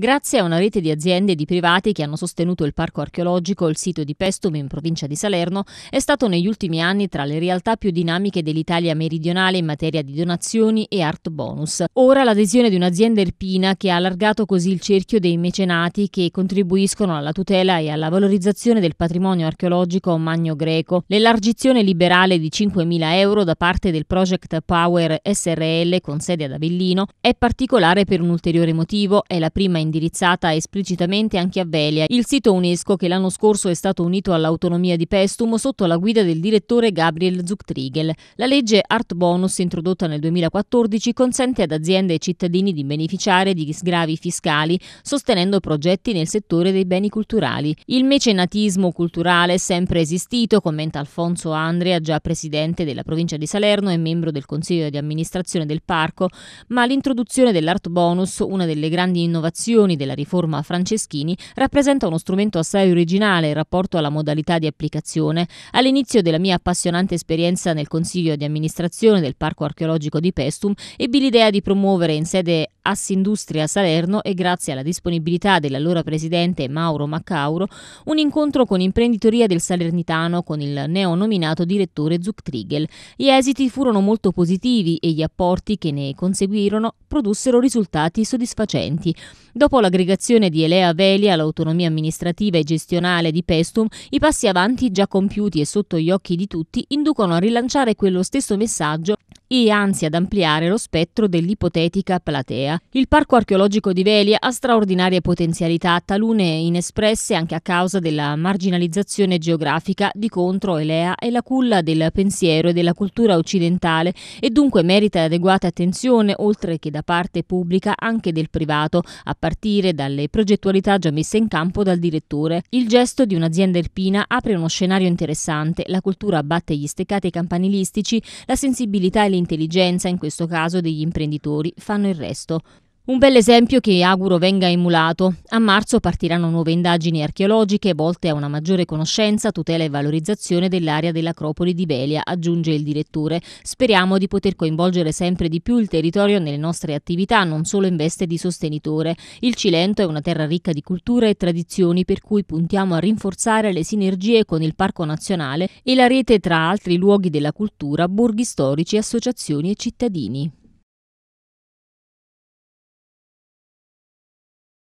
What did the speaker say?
Grazie a una rete di aziende e di privati che hanno sostenuto il parco archeologico, il sito di Pestume in provincia di Salerno è stato negli ultimi anni tra le realtà più dinamiche dell'Italia meridionale in materia di donazioni e art bonus. Ora l'adesione di un'azienda erpina che ha allargato così il cerchio dei mecenati che contribuiscono alla tutela e alla valorizzazione del patrimonio archeologico magno-greco, l'elargizione liberale di 5.000 euro da parte del Project Power SRL con sede ad Avellino è particolare per un ulteriore motivo, è la prima in indirizzata esplicitamente anche a Velia, il sito UNESCO che l'anno scorso è stato unito all'autonomia di Pestum sotto la guida del direttore Gabriel Zuchtriegel. La legge Art Bonus introdotta nel 2014 consente ad aziende e cittadini di beneficiare di sgravi fiscali sostenendo progetti nel settore dei beni culturali. Il mecenatismo culturale è sempre esistito, commenta Alfonso Andrea, già presidente della provincia di Salerno e membro del consiglio di amministrazione del parco, ma l'introduzione dell'Art Bonus, una delle grandi innovazioni disposizioni della riforma Franceschini rappresenta uno strumento assai originale in rapporto alla modalità di applicazione. All'inizio della mia appassionante esperienza nel Consiglio di amministrazione del Parco archeologico di Pestum ebbi l'idea di promuovere in sede Assindustria Salerno e grazie alla disponibilità dell'allora presidente Mauro Maccauro un incontro con imprenditoria del Salernitano con il neonominato direttore Zucktriegel. Gli esiti furono molto positivi e gli apporti che ne conseguirono produssero risultati soddisfacenti. Dopo Dopo l'aggregazione di Elea Velia all'autonomia amministrativa e gestionale di Pestum, i passi avanti già compiuti e sotto gli occhi di tutti inducono a rilanciare quello stesso messaggio e anzi ad ampliare lo spettro dell'ipotetica platea. Il parco archeologico di Velia ha straordinarie potenzialità, talune inespresse anche a causa della marginalizzazione geografica di contro Elea è la culla del pensiero e della cultura occidentale e dunque merita adeguata attenzione oltre che da parte pubblica anche del privato, a partire dalle progettualità già messe in campo dal direttore. Il gesto di un'azienda alpina apre uno scenario interessante, la cultura batte gli steccati campanilistici, la sensibilità e le l'intelligenza, in questo caso degli imprenditori, fanno il resto. Un bel esempio che auguro venga emulato. A marzo partiranno nuove indagini archeologiche volte a una maggiore conoscenza, tutela e valorizzazione dell'area dell'Acropoli di Velia, aggiunge il direttore. Speriamo di poter coinvolgere sempre di più il territorio nelle nostre attività, non solo in veste di sostenitore. Il Cilento è una terra ricca di cultura e tradizioni, per cui puntiamo a rinforzare le sinergie con il Parco Nazionale e la rete tra altri luoghi della cultura, borghi storici, associazioni e cittadini.